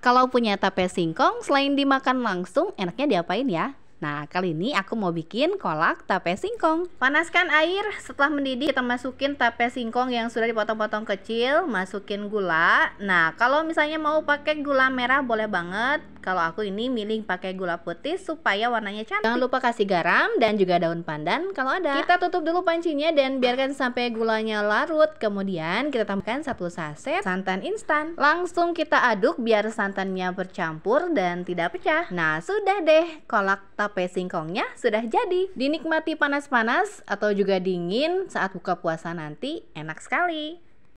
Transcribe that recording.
Kalau punya tape singkong, selain dimakan langsung, enaknya diapain ya? Nah, kali ini aku mau bikin kolak tape singkong. Panaskan air, setelah mendidih kita masukin tape singkong yang sudah dipotong-potong kecil, masukin gula. Nah, kalau misalnya mau pakai gula merah boleh banget. Kalau aku ini milih pakai gula putih supaya warnanya cantik. Jangan lupa kasih garam dan juga daun pandan kalau ada. Kita tutup dulu pancinya dan biarkan sampai gulanya larut. Kemudian kita tambahkan satu saset santan instan. Langsung kita aduk biar santannya bercampur dan tidak pecah. Nah, sudah deh kolak tape tape singkongnya sudah jadi. Dinikmati panas-panas atau juga dingin saat buka puasa nanti enak sekali.